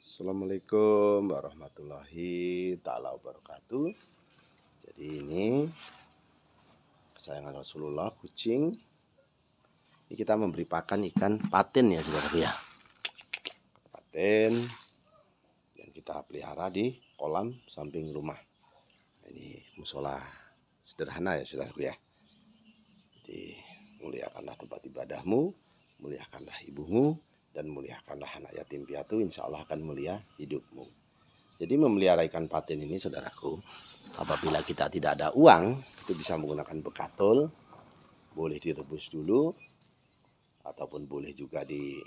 Assalamualaikum warahmatullahi taala wabarakatuh. Jadi ini kesayangan Rasulullah kucing. Ini kita memberi pakan ikan patin ya saudara ya. Patin yang kita pelihara di kolam samping rumah. Ini musola sederhana ya saudara ya. Jadi muliakanlah tempat ibadahmu, muliakanlah ibumu, dan muliakanlah anak yatim piatu insya Allah akan mulia hidupmu jadi memelihara ikan patin ini saudaraku apabila kita tidak ada uang itu bisa menggunakan bekatul boleh direbus dulu ataupun boleh juga di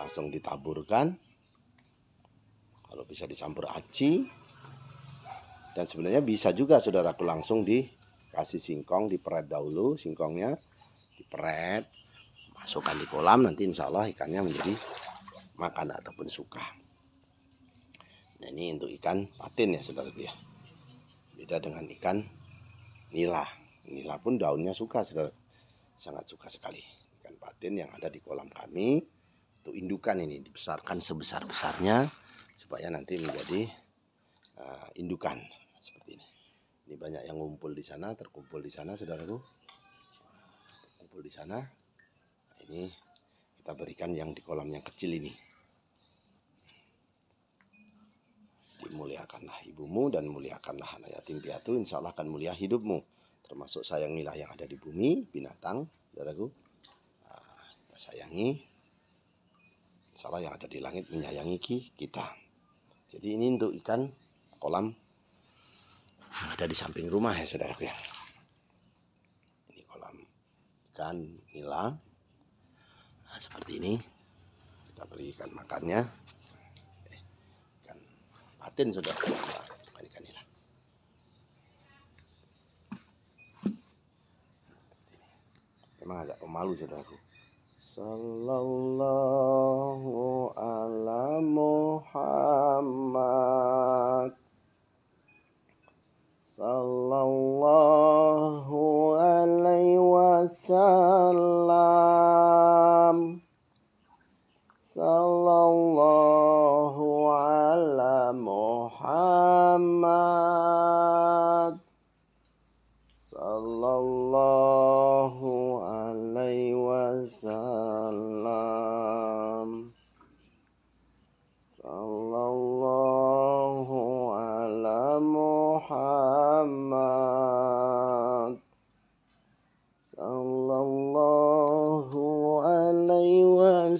langsung ditaburkan kalau bisa dicampur aci dan sebenarnya bisa juga saudaraku langsung dikasih singkong diperet dahulu singkongnya diperet masukkan di kolam nanti insya Allah ikannya menjadi makan ataupun suka nah ini untuk ikan patin ya saudara ya beda dengan ikan nila nila pun daunnya suka saudara sangat suka sekali ikan patin yang ada di kolam kami untuk indukan ini dibesarkan sebesar-besarnya supaya nanti menjadi uh, indukan seperti ini ini banyak yang ngumpul di sana terkumpul di sana saudaraku terkumpul di sana ini kita berikan yang di kolam yang kecil ini dimuliakanlah ibumu dan muliakanlah anak yatim piatu insya Allah akan mulia hidupmu termasuk sayangilah yang ada di bumi binatang saudaraku nah, sayangi insya Allah yang ada di langit menyayangi kita jadi ini untuk ikan kolam yang ada di samping rumah ya saudaraku ya ini kolam ikan nila nah, seperti ini kita beri ikan makannya eh, ikan patin sudah nah, kan Emang agak pemalu saudaraku Sallallahu ala Muhammad Sallallahu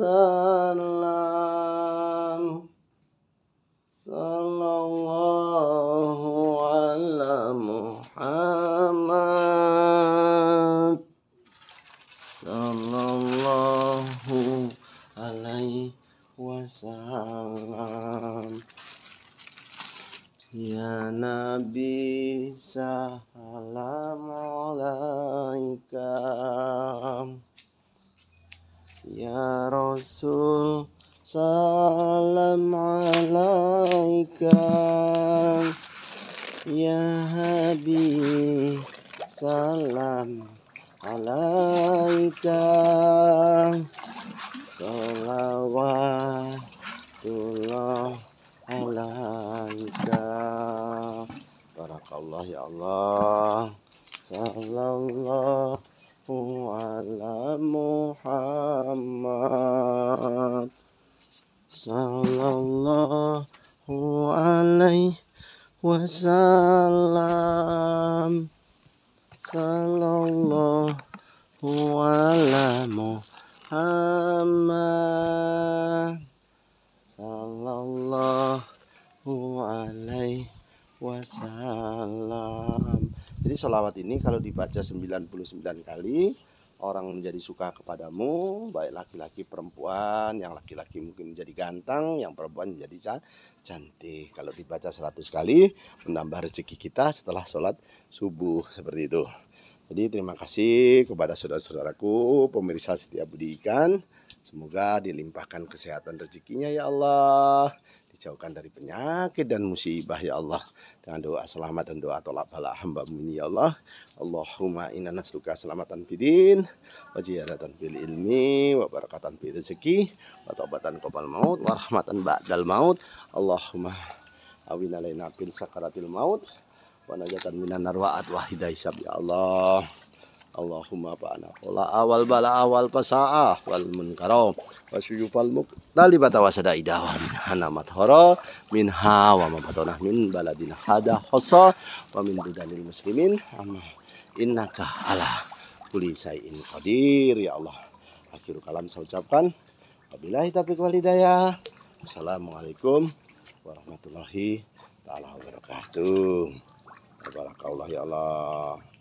وسلم صلى الله على محمد صلى الله عليه وسلم يا نبي سلام عليك Ya Rasul Salam alaika Ya Habib Salam alaika Salawatullah alaika Barakallah ya Allah Sallallahu ala Muhammad Muhammad sallallahu alaihi wasallam sallallahu ala Muhammad sallallahu alaihi wasallam jadi sholawat ini kalau dibaca 99 kali orang menjadi suka kepadamu, baik laki-laki perempuan, yang laki-laki mungkin menjadi ganteng, yang perempuan menjadi cantik. Kalau dibaca 100 kali, menambah rezeki kita setelah sholat subuh, seperti itu. Jadi terima kasih kepada saudara-saudaraku, pemirsa setiap budi ikan. Semoga dilimpahkan kesehatan rezekinya ya Allah dijauhkan dari penyakit dan musibah ya Allah dengan doa selamat dan doa tolak bala hamba ini ya Allah Allahumma inna nasluka selamatan bidin wa jihadatan bil ilmi wa barakatan bil rezeki wa taubatan kopal maut wa rahmatan ba'dal maut Allahumma awina laina sakaratil maut wa najatan minan narwa'at wa hidayah ya Allah Allahumma ba'na wala awal bala awal pasaah wal munkarom wa syuyufal muqtali batawasada idawa min hanamat horo min hawa mabatonah min baladin hada hosa wa min budanil muslimin amma innaka ala kuli sayin qadir ya Allah akhir kalam saya ucapkan wabillahi taufiq wal hidayah Assalamualaikum warahmatullahi taala wabarakatuh Tabarakallah ya Allah